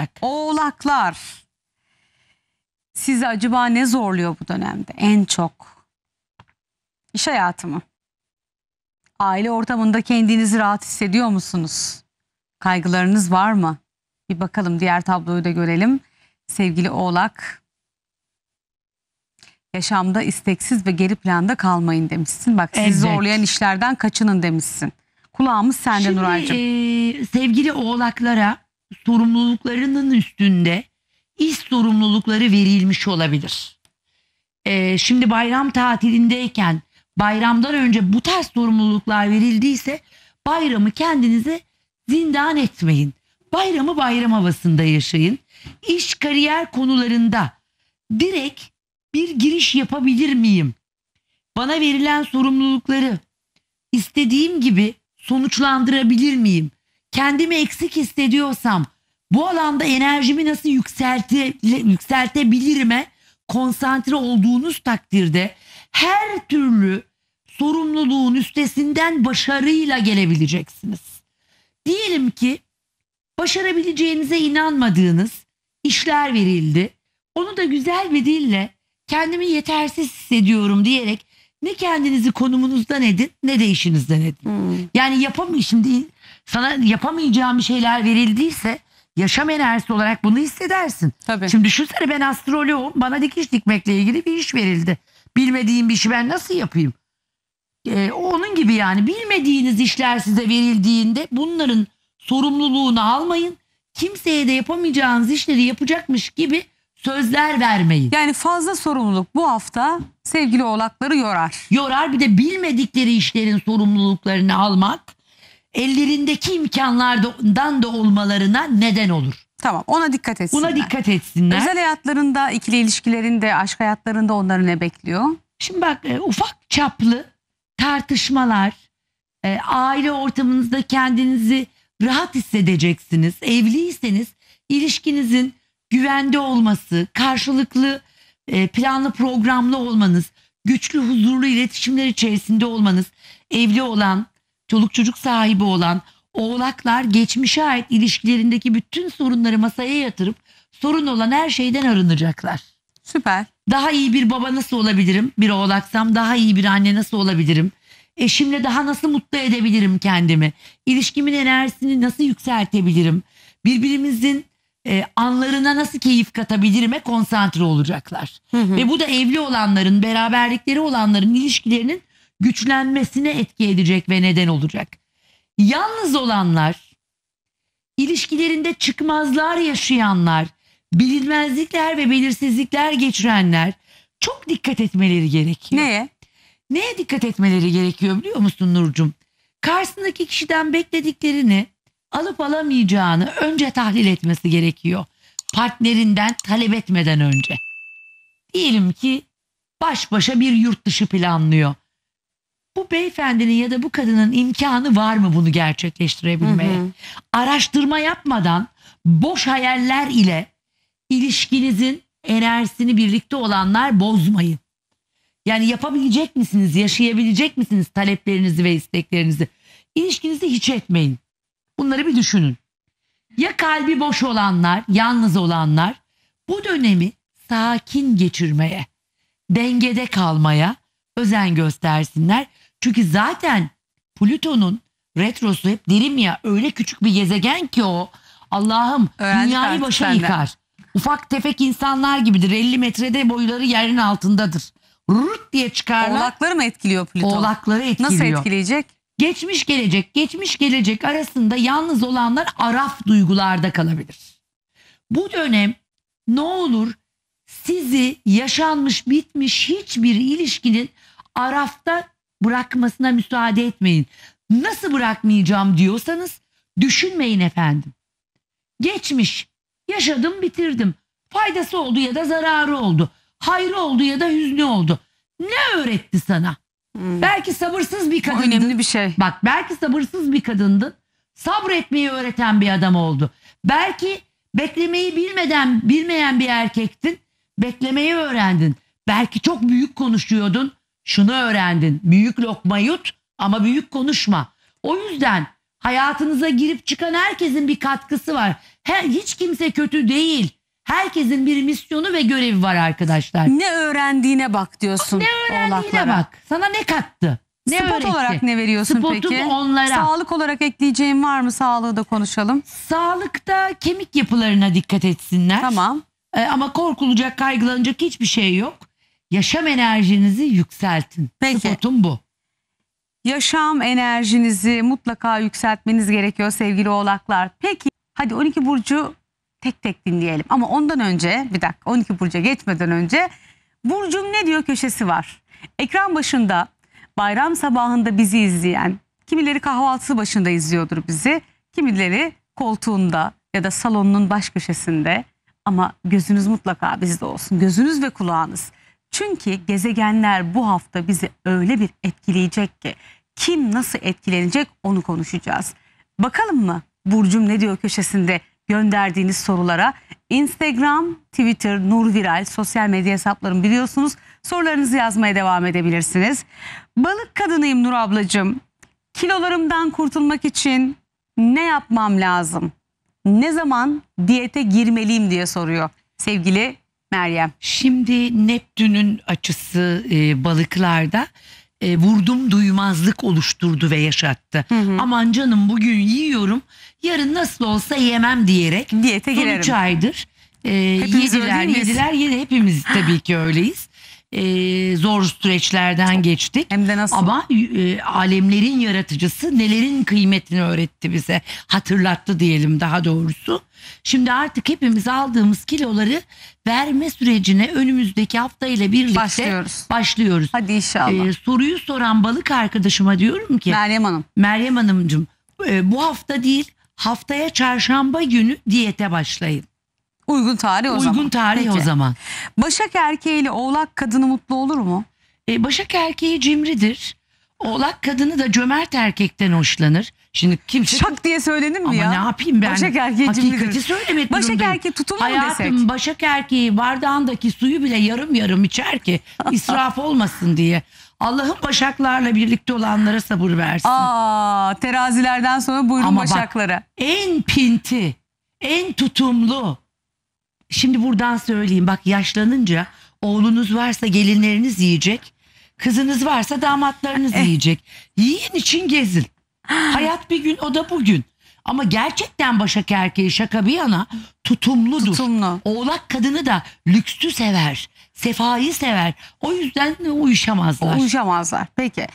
Oğlak. Oğlaklar. Sizi acaba ne zorluyor bu dönemde en çok? İş hayatı mı? Aile ortamında kendinizi rahat hissediyor musunuz? Kaygılarınız var mı? Bir bakalım diğer tabloyu da görelim. Sevgili Oğlak. Yaşamda isteksiz ve geri planda kalmayın demişsin. Bak sizi Evet. zorlayan işlerden kaçının demişsin. Kulağımız sende Şimdi Nuraycığım. e, sevgili oğlaklara sorumluluklarının üstünde iş sorumlulukları verilmiş olabilir. Ee, şimdi bayram tatilindeyken bayramdan önce bu tarz sorumluluklar verildiyse bayramı kendinize zindan etmeyin. Bayramı bayram havasında yaşayın. İş kariyer konularında direkt bir giriş yapabilir miyim? Bana verilen sorumlulukları istediğim gibi sonuçlandırabilir miyim? kendimi eksik hissediyorsam bu alanda enerjimi nasıl yükselti, yükseltebilirime konsantre olduğunuz takdirde her türlü sorumluluğun üstesinden başarıyla gelebileceksiniz. Diyelim ki başarabileceğinize inanmadığınız işler verildi. Onu da güzel bir dille kendimi yetersiz hissediyorum diyerek ne kendinizi konumunuzdan edin ne de işinizden edin. Hmm. Yani yapamıyorum şimdi sana yapamayacağın bir şeyler verildiyse yaşam enerjisi olarak bunu hissedersin. Tabii. Şimdi düşünsene ben astroloğum bana dikiş dikmekle ilgili bir iş verildi. Bilmediğim bir işi ben nasıl yapayım? Ee, onun gibi yani bilmediğiniz işler size verildiğinde bunların sorumluluğunu almayın. Kimseye de yapamayacağınız işleri yapacakmış gibi sözler vermeyin. Yani fazla sorumluluk bu hafta sevgili oğlakları yorar. Yorar bir de bilmedikleri işlerin sorumluluklarını almak ellerindeki imkanlardan da olmalarına neden olur. Tamam ona dikkat etsinler. Buna dikkat etsinler. Özel hayatlarında, ikili ilişkilerinde, aşk hayatlarında onları ne bekliyor? Şimdi bak e, ufak çaplı tartışmalar, e, aile ortamınızda kendinizi rahat hissedeceksiniz. Evliyseniz ilişkinizin güvende olması, karşılıklı e, planlı programlı olmanız, güçlü huzurlu iletişimler içerisinde olmanız, evli olan çoluk çocuk sahibi olan oğlaklar geçmişe ait ilişkilerindeki bütün sorunları masaya yatırıp sorun olan her şeyden arınacaklar. Süper. Daha iyi bir baba nasıl olabilirim? Bir oğlaksam daha iyi bir anne nasıl olabilirim? Eşimle daha nasıl mutlu edebilirim kendimi? İlişkimin enerjisini nasıl yükseltebilirim? Birbirimizin e, anlarına nasıl keyif katabilirime konsantre olacaklar. Hı hı. Ve bu da evli olanların, beraberlikleri olanların ilişkilerinin güçlenmesine etki edecek ve neden olacak. Yalnız olanlar, ilişkilerinde çıkmazlar yaşayanlar, bilinmezlikler ve belirsizlikler geçirenler çok dikkat etmeleri gerekiyor. Neye? Neye dikkat etmeleri gerekiyor biliyor musun Nurcum? Karşısındaki kişiden beklediklerini alıp alamayacağını önce tahlil etmesi gerekiyor. Partnerinden talep etmeden önce. Diyelim ki baş başa bir yurt dışı planlıyor bu beyefendinin ya da bu kadının imkanı var mı bunu gerçekleştirebilmeye? Hı hı. Araştırma yapmadan boş hayaller ile ilişkinizin enerjisini birlikte olanlar bozmayın. Yani yapabilecek misiniz, yaşayabilecek misiniz taleplerinizi ve isteklerinizi? İlişkinizi hiç etmeyin. Bunları bir düşünün. Ya kalbi boş olanlar, yalnız olanlar bu dönemi sakin geçirmeye, dengede kalmaya özen göstersinler. Çünkü zaten Plüton'un retrosu hep derim ya öyle küçük bir gezegen ki o. Allah'ım dünyayı artık başa senden. yıkar. Ufak tefek insanlar gibidir. 50 metrede boyları yerin altındadır. Rırt diye çıkarlar. Oğlakları mı etkiliyor Plüton? Oğlakları etkiliyor. Nasıl etkileyecek? Geçmiş gelecek, geçmiş gelecek arasında yalnız olanlar araf duygularda kalabilir. Bu dönem ne olur sizi yaşanmış bitmiş hiçbir ilişkinin arafta bırakmasına müsaade etmeyin. Nasıl bırakmayacağım diyorsanız düşünmeyin efendim. Geçmiş, yaşadım bitirdim. Faydası oldu ya da zararı oldu. Hayrı oldu ya da hüznü oldu. Ne öğretti sana? Hmm. Belki sabırsız bir kadındın. O önemli bir şey. Bak belki sabırsız bir kadındın. Sabretmeyi öğreten bir adam oldu. Belki beklemeyi bilmeden bilmeyen bir erkektin. Beklemeyi öğrendin. Belki çok büyük konuşuyordun şunu öğrendin. Büyük lokma yut ama büyük konuşma. O yüzden hayatınıza girip çıkan herkesin bir katkısı var. Her, hiç kimse kötü değil. Herkesin bir misyonu ve görevi var arkadaşlar. Ne öğrendiğine bak diyorsun. Ne öğrendiğine oğlaklara. bak. Sana ne kattı? Ne Spot öğretti? olarak ne veriyorsun Spotu peki? onlara. Sağlık olarak ekleyeceğim var mı? Sağlığı da konuşalım. Sağlıkta kemik yapılarına dikkat etsinler. Tamam. Ee, ama korkulacak, kaygılanacak hiçbir şey yok yaşam enerjinizi yükseltin. Peki. Spotum bu. Yaşam enerjinizi mutlaka yükseltmeniz gerekiyor sevgili oğlaklar. Peki hadi 12 burcu tek tek dinleyelim. Ama ondan önce bir dakika 12 burca geçmeden önce burcum ne diyor köşesi var. Ekran başında bayram sabahında bizi izleyen kimileri kahvaltısı başında izliyordur bizi. Kimileri koltuğunda ya da salonunun baş köşesinde ama gözünüz mutlaka bizde olsun. Gözünüz ve kulağınız. Çünkü gezegenler bu hafta bizi öyle bir etkileyecek ki kim nasıl etkilenecek onu konuşacağız. Bakalım mı Burcum ne diyor köşesinde gönderdiğiniz sorulara. Instagram, Twitter, Nur Viral sosyal medya hesaplarım biliyorsunuz. Sorularınızı yazmaya devam edebilirsiniz. Balık kadınıyım Nur ablacığım. Kilolarımdan kurtulmak için ne yapmam lazım? Ne zaman diyete girmeliyim diye soruyor sevgili Meryem. Şimdi Neptün'ün açısı e, balıklarda e, vurdum duymazlık oluşturdu ve yaşattı. Hı hı. Aman canım bugün yiyorum yarın nasıl olsa yemem diyerek. Diyete girerim. Sonuç aydır. E, yediler yediler yine hepimiz tabii ki öyleyiz e, zor süreçlerden geçtik. Hem de nasıl? Ama e, alemlerin yaratıcısı nelerin kıymetini öğretti bize. Hatırlattı diyelim daha doğrusu. Şimdi artık hepimiz aldığımız kiloları verme sürecine önümüzdeki hafta ile birlikte başlıyoruz. başlıyoruz. Hadi inşallah. Ee, soruyu soran balık arkadaşıma diyorum ki Meryem Hanım. Meryem Hanımcığım e, bu hafta değil haftaya çarşamba günü diyete başlayın. Uygun tarih o zaman. Uygun tarih Peki. o zaman. Başak erkeği ile oğlak kadını mutlu olur mu? E, Başak erkeği cimridir. Oğlak kadını da cömert erkekten hoşlanır. Şimdi kimse... Şak diye söyledim mi ya? Ama ne yapayım ben? Başak erkeği Hakikati cimridir. söylemek Başak durumdayım. erkeği tutulur mu desek? Hayatım başak erkeği bardağındaki suyu bile yarım yarım içer ki israf olmasın diye. Allah'ın başaklarla birlikte olanlara sabır versin. Aa, terazilerden sonra buyurun Ama başaklara. Bak, en pinti, en tutumlu, Şimdi buradan söyleyeyim bak yaşlanınca oğlunuz varsa gelinleriniz yiyecek. Kızınız varsa damatlarınız Eh. yiyecek. Yiyin için gezin. Ah. Hayat bir gün o da bugün. Ama gerçekten başak erkeği şaka bir yana tutumludur. Tutumlu. Oğlak kadını da lüksü sever sefayı sever. O yüzden uyuşamazlar. Uyuşamazlar. Peki.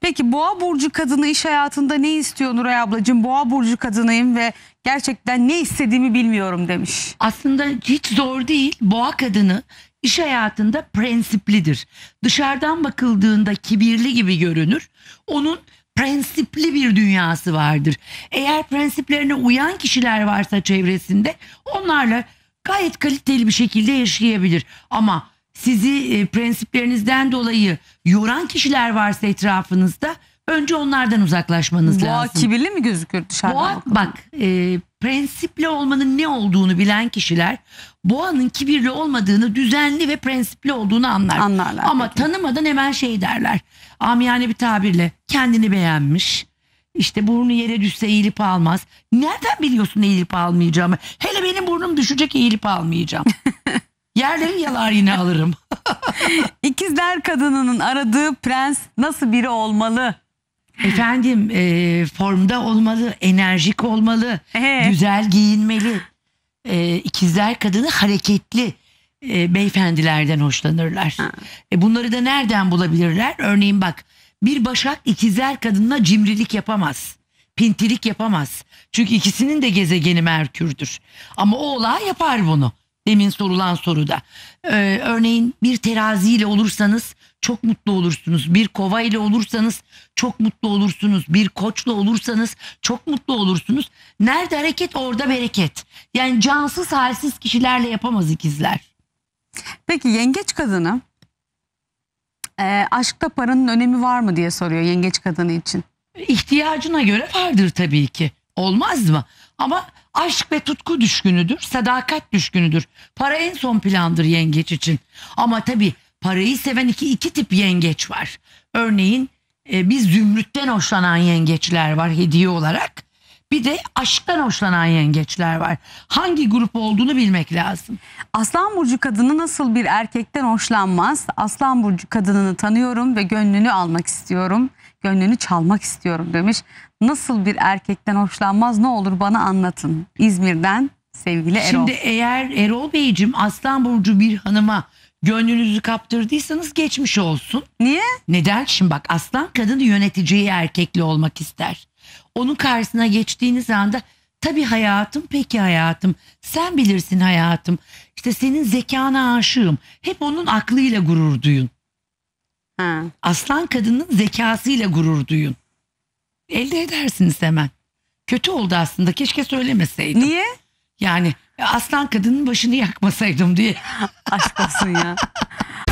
Peki Boğa burcu kadını iş hayatında ne istiyor Nuray ablacığım? Boğa burcu kadınıyım ve gerçekten ne istediğimi bilmiyorum demiş. Aslında hiç zor değil. Boğa kadını iş hayatında prensiplidir. Dışarıdan bakıldığında kibirli gibi görünür. Onun prensipli bir dünyası vardır. Eğer prensiplerine uyan kişiler varsa çevresinde onlarla gayet kaliteli bir şekilde yaşayabilir. Ama sizi e, prensiplerinizden dolayı yoran kişiler varsa etrafınızda önce onlardan uzaklaşmanız Boğa lazım. Boğa kibirli mi gözükür dışarıdan? Boğa bakalım. bak e, prensipli olmanın ne olduğunu bilen kişiler boğanın kibirli olmadığını düzenli ve prensipli olduğunu anlar. Anlarlar. Ama peki. tanımadan hemen şey derler. Amiyane bir tabirle kendini beğenmiş. İşte burnu yere düşse eğilip almaz. Nereden biliyorsun eğilip almayacağımı? Hele benim burnum düşecek eğilip almayacağım. Yerlerin yalar yine alırım. İkizler kadınının aradığı prens nasıl biri olmalı? Efendim e, formda olmalı, enerjik olmalı, Ee? güzel giyinmeli. E, ikizler kadını hareketli e, beyefendilerden hoşlanırlar. E, bunları da nereden bulabilirler? Örneğin bak bir başak ikizler kadınla cimrilik yapamaz. Pintilik yapamaz. Çünkü ikisinin de gezegeni Merkür'dür. Ama oğlağı yapar bunu demin sorulan soruda. Ee, örneğin bir teraziyle olursanız çok mutlu olursunuz. Bir kova ile olursanız çok mutlu olursunuz. Bir koçla olursanız çok mutlu olursunuz. Nerede hareket orada bereket. Yani cansız halsiz kişilerle yapamaz ikizler. Peki yengeç kadını e, aşkta paranın önemi var mı diye soruyor yengeç kadını için. İhtiyacına göre vardır tabii ki. Olmaz mı? Ama aşk ve tutku düşkünüdür, sadakat düşkünüdür. Para en son plandır yengeç için. Ama tabii parayı seven iki, iki tip yengeç var. Örneğin e, bir zümrütten hoşlanan yengeçler var hediye olarak. Bir de aşktan hoşlanan yengeçler var. Hangi grup olduğunu bilmek lazım. Aslan burcu kadını nasıl bir erkekten hoşlanmaz? Aslan burcu kadınını tanıyorum ve gönlünü almak istiyorum gönlünü çalmak istiyorum demiş. Nasıl bir erkekten hoşlanmaz ne olur bana anlatın. İzmir'den sevgili Erol. Şimdi eğer Erol Beyciğim Aslan Burcu bir hanıma gönlünüzü kaptırdıysanız geçmiş olsun. Niye? Neden? Şimdi bak aslan kadını yöneteceği erkekli olmak ister. Onun karşısına geçtiğiniz anda tabii hayatım peki hayatım sen bilirsin hayatım İşte senin zekana aşığım hep onun aklıyla gurur duyun. Ha. Aslan kadının zekasıyla gurur duyun. Elde edersiniz hemen. Kötü oldu aslında. Keşke söylemeseydim. Niye? Yani aslan kadının başını yakmasaydım diye. Aşk olsun ya.